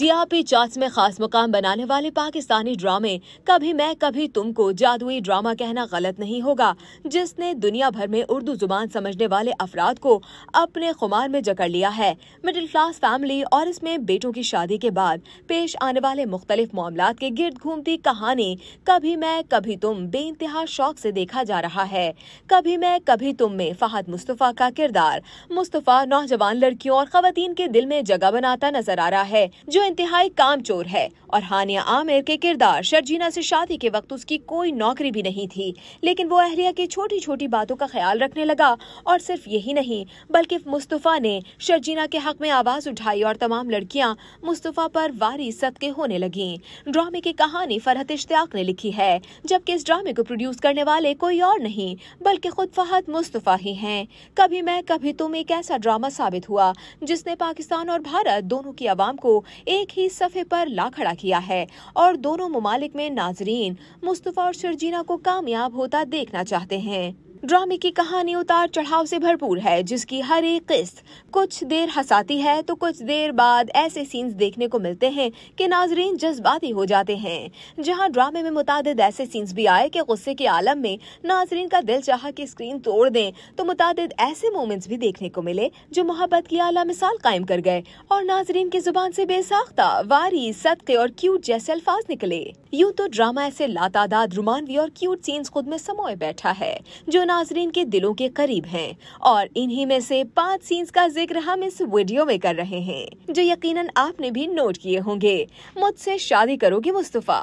TRP charts में खास मुकाम बनाने वाले पाकिस्तानी ड्रामे कभी मैं कभी तुमको जादुई ड्रामा कहना गलत नहीं होगा जिसने दुनिया भर में उर्दू जुबान समझने वाले अफराद को अपने खुमार में जकड़ लिया है मिडिल क्लास फैमिली और इसमें बेटों की शादी के बाद पेश आने वाले मुख्तलिफ मामला के गिर्द घूमती कहानी कभी मैं कभी तुम इंतहा शौक से देखा जा रहा है कभी मैं कभी तुम में फहद मुस्तफ़ा का किरदार मुस्तफ़ा नौजवान लड़कियों और खातन के दिल में जगह बनाता नजर आ रहा है जो इंतहाई काम चोर है और हानिया आमिर के किरदार शर्जीना से शादी के वक्त उसकी कोई नौकरी भी नहीं थी लेकिन वो अहलिया की छोटी छोटी बातों का ख्याल रखने लगा और सिर्फ यही नहीं बल्कि मुस्तफ़ा ने शर्जीना के हक में आवाज उठाई और तमाम लड़कियां मुस्तफ़ा पर वारी सदके होने लगी ड्रामे की कहानी फरहत इश्तियाक ने लिखी है जबकि इस ड्रामे को प्रोड्यूस करने वाले कोई और नहीं बल्कि खुद फहद मुस्तफ़ा ही है कभी मैं कभी तुम एक ऐसा ड्रामा साबित हुआ जिसने पाकिस्तान और भारत दोनों की आवाम को एक एक ही सफ़े पर ला खड़ा किया है और दोनों ममालिक में नाजरीन मुस्तफ़ा और शर्जीना को कामयाब होता देखना चाहते हैं ड्रामे की कहानी उतार चढ़ाव से भरपूर है जिसकी हर एक किस्त कुछ देर हंसाती है तो कुछ देर बाद ऐसे सीन्स देखने को मिलते हैं कि नाजरीन जज्बाती हो जाते हैं जहां ड्रामे में मुताद ऐसे सीन्स भी आए कि गुस्से के आलम में नाजरीन का दिल चाह की स्क्रीन तोड़ दें तो मुताद ऐसे मोमेंट्स भी देखने को मिले जो मोहब्बत की आला मिसाल कायम कर गए और नाजरीन की जुबान से बेसाख्ता वारी सदके और क्यूट जैसे अल्फाज निकले यूँ तो ड्रामा ऐसे लातादाद रुमानवी और क्यूट सीन्स खुद में समोए बैठा है जो नाजरीन के दिलों के करीब हैं और इन्हीं में से पांच सीन्स का जिक्र हम इस वीडियो में कर रहे हैं जो यकीनन आपने भी नोट किए होंगे मुझसे शादी करोगे मुस्तफ़ा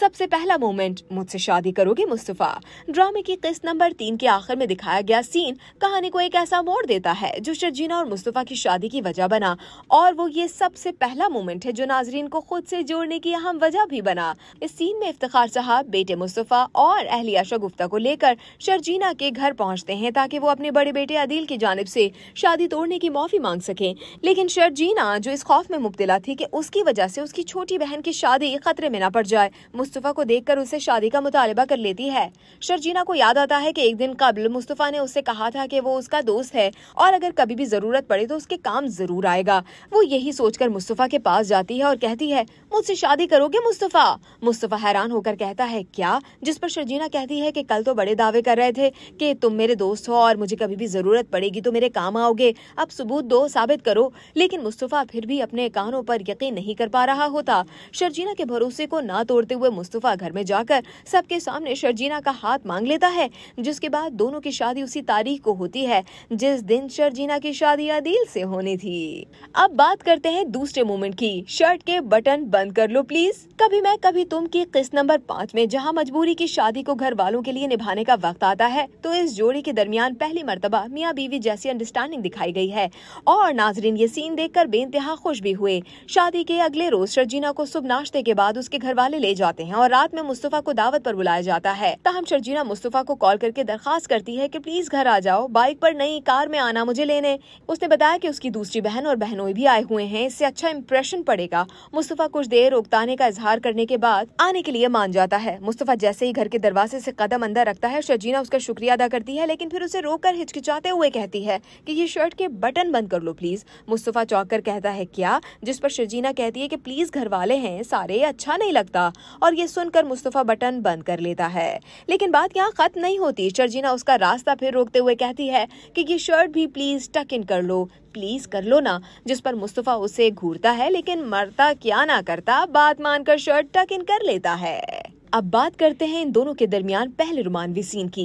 सबसे पहला मोमेंट मुझसे शादी करोगे मुस्तफ़ा ड्रामे की किस्त नंबर तीन के आखिर में दिखाया गया सीन कहानी को एक ऐसा मोड़ देता है जो शर्जीना और मुस्तफ़ा की शादी की वजह बना और वो ये सबसे पहला मोमेंट है जो नाजरीन को खुद ऐसी जोड़ने की अहम वजह भी बना इस सीन में इफ्तार साहब बेटे मुस्तफ़ा और अहलिया शगुफ्ता को लेकर शर्जीना के घर पहुंचते हैं ताकि वो अपने बड़े बेटे अदील की जानब से शादी तोड़ने की माफ़ी मांग सके लेकिन शर्जीना जो इस खौफ में मुबतला थी कि उसकी वजह से उसकी छोटी बहन की शादी खतरे में न पड़ जाए मुस्तफ़ा को देखकर उसे शादी का मुतालबा कर लेती है शर्जीना को याद आता है कि एक दिन कबल मुस्तफ़ा ने उससे कहा था कि वो उसका दोस्त है और अगर कभी भी ज़रूरत पड़े तो उसके काम ज़रूर आएगा वो यही सोचकर मुस्तफ़ा के पास जाती है और कहती है मुझसे शादी करोगे मुस्तफ़ा मुस्तफ़ा हैरान होकर कहता है क्या जिस पर शर्जीना कहती है कि कल तो बड़े दावे कर रहे थे कि तुम मेरे दोस्त हो और मुझे कभी भी ज़रूरत पड़ेगी तो मेरे काम आओगे अब सबूत दो साबित करो लेकिन मुस्तफ़ा फिर भी अपने कानों पर यकीन नहीं कर पा रहा होता शर्जीना के भरोसे को ना तोड़ते हुए मुस्तफ़ा घर में जाकर सबके सामने शर्जीना का हाथ मांग लेता है जिसके बाद दोनों की शादी उसी तारीख को होती है जिस दिन शर्जीना की शादी आदिल से होनी थी अब बात करते हैं दूसरे मोमेंट की शर्ट के बटन बंद कर लो प्लीज कभी मैं कभी तुम की किस्त नंबर पाँच में जहाँ मजबूरी की शादी को घर वालों के लिए निभाने का वक्त आता है तो तो इस जोड़ी के दरमियान पहली मरतबा मियाँ बीवी जैसी अंडरस्टैंडिंग दिखाई गई है और नाजरीन ये सीन देख कर बेतहा खुश भी हुए शादी के अगले रोज शर्जीना को सुबह नाश्ते के बाद उसके घर वाले ले जाते हैं और रात में मुस्तफ़ा को दावत आरोप बुलाया जाता है तहम शर्जीना मुस्तफ़ा को कॉल करके दरखास्त करती है की प्लीज घर आ जाओ बाइक आरोप नई कार में आना मुझे लेने उसने बताया की उसकी दूसरी बहन और बहनोई भी आए हुए है इससे अच्छा इम्प्रेशन पड़ेगा मुस्तफ़ा कुछ देर रोकताने का इजहार करने के बाद आने के लिए मान जाता है मुस्तफ़ा जैसे ही घर के दरवाजे ऐसी कदम अंदर रखता है शर्जीना उसका शुक्रिया वादा करती है लेकिन फिर उसे रोक कर हिचकिचाते हुए कहती है कि ये शर्ट के बटन बंद कर लो प्लीज़ मुस्तफ़ा चौक कर कहता है क्या जिस पर शर्जीना कहती है कि प्लीज़ घर वाले हैं सारे अच्छा नहीं लगता और ये सुनकर मुस्तफ़ा बटन बंद कर लेता है लेकिन बात यहाँ ख़त्म नहीं होती शर्जीना उसका रास्ता फिर रोकते हुए कहती है कि ये शर्ट भी प्लीज़ टक इन कर लो प्लीज कर लो ना जिस पर मुस्तफ़ा उसे घूरता है लेकिन मरता क्या ना करता बात मानकर शर्ट टक इन कर लेता है अब बात करते हैं इन दोनों के दरमियान पहले रोमानवी सीन की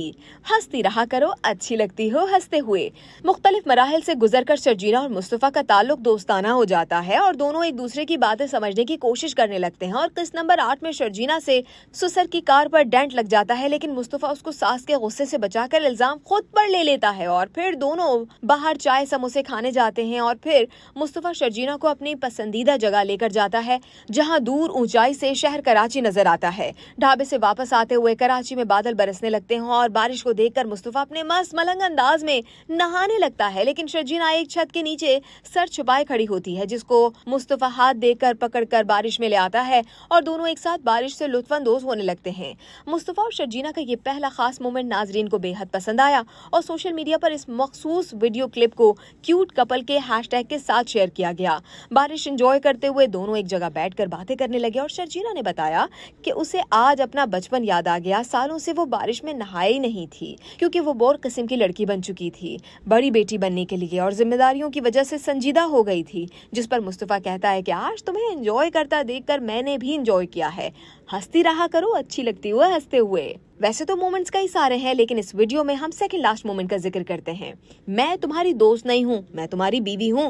हंसती रहा करो अच्छी लगती हो हंसते हुए मुख्तलिफ मराहल से गुजर कर शर्जीना और मुस्तफ़ा का ताल्लुक दोस्ताना हो जाता है और दोनों एक दूसरे की बातें समझने की कोशिश करने लगते हैं और किस्त नंबर आठ में शर्जीना से सुसर की कार पर डेंट लग जाता है लेकिन मुस्तफ़ा उसको सास के गुस्से से बचाकर इल्जाम खुद पर ले लेता है और फिर दोनों बाहर चाय समोसे खाने जाते हैं और फिर मुस्तफ़ा शर्जीना को अपनी पसंदीदा जगह लेकर जाता है जहाँ दूर ऊंचाई से शहर कराची नजर आता है ढाबे से वापस आते हुए कराची में बादल बरसने लगते हैं और बारिश को देखकर मुस्तफ़ा अपने मस्त मलंग अंदाज में नहाने लगता है लेकिन शर्जीना एक छत के नीचे सर छुपाए खड़ी होती है जिसको मुस्तफ़ा हाथ देकर पकड़कर बारिश में ले आता है और दोनों एक साथ बारिश से लुत्फानंदोज होने लगते हैं मुस्तफ़ा और शर्जीना का ये पहला खास मोमेंट नाजरीन को बेहद पसंद आया और सोशल मीडिया पर इस मखसूस वीडियो क्लिप को क्यूट कपल के टैग के साथ शेयर किया गया बारिश इंजॉय करते हुए दोनों एक जगह बैठकर बातें करने लगे और शर्जीना ने बताया कि उसे आज आज अपना बचपन याद आ गया सालों से वो बारिश में नहाई ही नहीं थी क्योंकि वो बोर कस्म की लड़की बन चुकी थी बड़ी बेटी बनने के लिए और जिम्मेदारियों की वजह से संजीदा हो गई थी जिस पर मुस्तफ़ा कहता है कि आज तुम्हें इंजॉय करता देखकर मैंने भी इंजॉय किया है हंसती रहा करो अच्छी लगती हुआ हंसते हुए वैसे तो मोमेंट्स कई सारे हैं लेकिन इस वीडियो में हम सेकंड लास्ट मोमेंट का जिक्र करते हैं मैं तुम्हारी दोस्त नहीं हूँ मैं तुम्हारी बीवी हूँ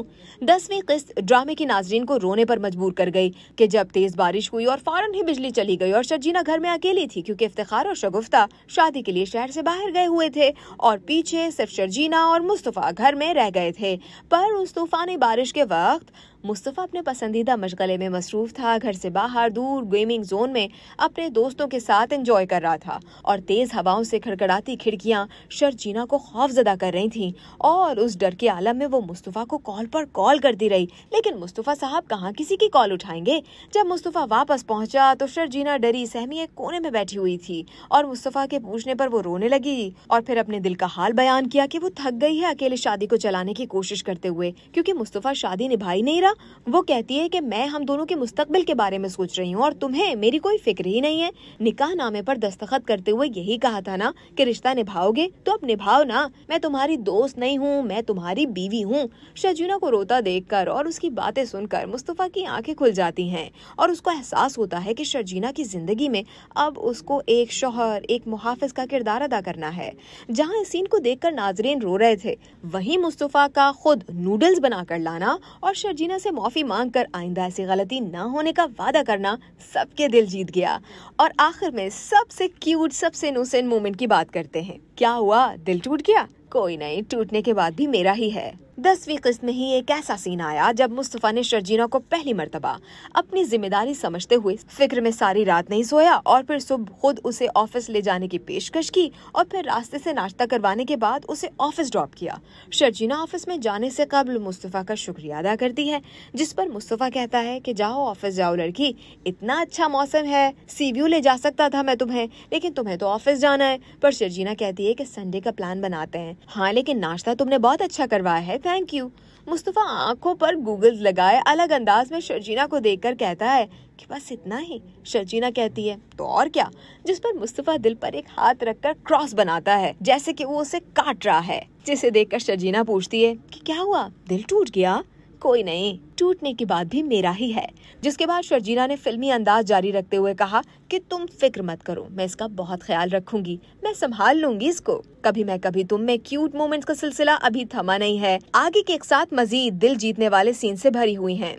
दसवीं किस्त ड्रामे की नाजरीन को रोने पर मजबूर कर गई कि जब तेज बारिश हुई और फौरन ही बिजली चली गई और शर्जीना घर में अकेली थी क्योंकि इफ्तार और शगुफ्ता शादी के लिए शहर से बाहर गए हुए थे और पीछे सिर्फ शर्जीना और मुस्तफ़ा घर में रह गए थे पर उस तूफानी बारिश के वक्त मुस्तफ़ा अपने पसंदीदा मशगले में मसरूफ था घर से बाहर दूर गेमिंग जोन में अपने दोस्तों के साथ एंजॉय कर रहा था और तेज़ हवाओं से खड़खड़ाती खिड़कियाँ शर्जीना को खौफजदा कर रही थीं और उस डर के आलम में वो मुस्तफ़ा को कॉल पर कॉल करती रही लेकिन मुस्तफ़ा साहब कहाँ किसी की कॉल उठाएंगे जब मुस्तफ़ा वापस पहुँचा तो शर्जीना डरी सहमी एक कोने में बैठी हुई थी और मुस्तफ़ा के पूछने पर वो रोने लगी और फिर अपने दिल का हाल बयान किया कि वो थक गई है अकेले शादी को चलाने की कोशिश करते हुए क्योंकि मुस्तफ़ा शादी निभाई नहीं रहा वो कहती है कि मैं हम दोनों के मुस्तकबिल के बारे में सोच रही हूँ और तुम्हें मेरी कोई फिक्र ही नहीं है निकाह नामे पर दस्तखत करते हुए यही कहा था ना कि रिश्ता निभाओगे तो अब निभाओ ना मैं तुम्हारी दोस्त नहीं हूँ मैं तुम्हारी बीवी हूँ शजूना को रोता देख कर और उसकी बातें सुनकर मुस्तफ़ा की आंखें खुल जाती हैं और उसको एहसास होता है कि शर्जीना की ज़िंदगी में अब उसको एक शोहर एक मुहाफ़ का किरदार अदा करना है जहाँ इस सीन को देखकर नाजरीन रो रहे थे वहीं मुस्तफ़ा का खुद नूडल्स बनाकर लाना और शर्जीना से माफ़ी मांग कर आइंदा ऐसी गलती ना होने का वादा करना सबके दिल जीत गया और आखिर में सबसे क्यूट सबसे इनोसेंट मोमेंट की बात करते हैं क्या हुआ दिल टूट गया कोई नहीं टूटने के बाद भी मेरा ही है दसवीं किस्त में ही एक ऐसा सीन आया जब मुस्तफ़ा ने शर्जीना को पहली मरतबा अपनी जिम्मेदारी समझते हुए फिक्र में सारी रात नहीं सोया और फिर सुबह खुद उसे ऑफिस ले जाने की पेशकश की और फिर रास्ते से नाश्ता करवाने के बाद उसे ऑफिस ड्रॉप किया शर्जीना ऑफिस में जाने से कबल मुस्तफ़ा का शुक्रिया अदा करती है जिस पर मुस्तफ़ा कहता है की जाओ ऑफिस जाओ लड़की इतना अच्छा मौसम है सी ले जा सकता था मैं तुम्हें लेकिन तुम्हें तो ऑफिस जाना है पर शर्जीना कहती है की संडे का प्लान बनाते हैं हाँ लेकिन नाश्ता तुमने बहुत अच्छा करवाया है थैंक यू मुस्तफ़ा आंखों पर गूगल्स लगाए अलग अंदाज में शर्जीना को देखकर कहता है कि बस इतना ही शर्जीना कहती है तो और क्या जिस पर मुस्तफ़ा दिल पर एक हाथ रखकर क्रॉस बनाता है जैसे कि वो उसे काट रहा है जिसे देखकर शर्जीना पूछती है कि क्या हुआ दिल टूट गया कोई नहीं टूटने की बात भी मेरा ही है जिसके बाद शर्जीना ने फिल्मी अंदाज जारी रखते हुए कहा कि तुम फिक्र मत करो मैं इसका बहुत ख्याल रखूंगी मैं संभाल लूंगी इसको कभी मैं कभी तुम में क्यूट मोमेंट्स का सिलसिला अभी थमा नहीं है आगे के एक साथ मजीद दिल जीतने वाले सीन से भरी हुई हैं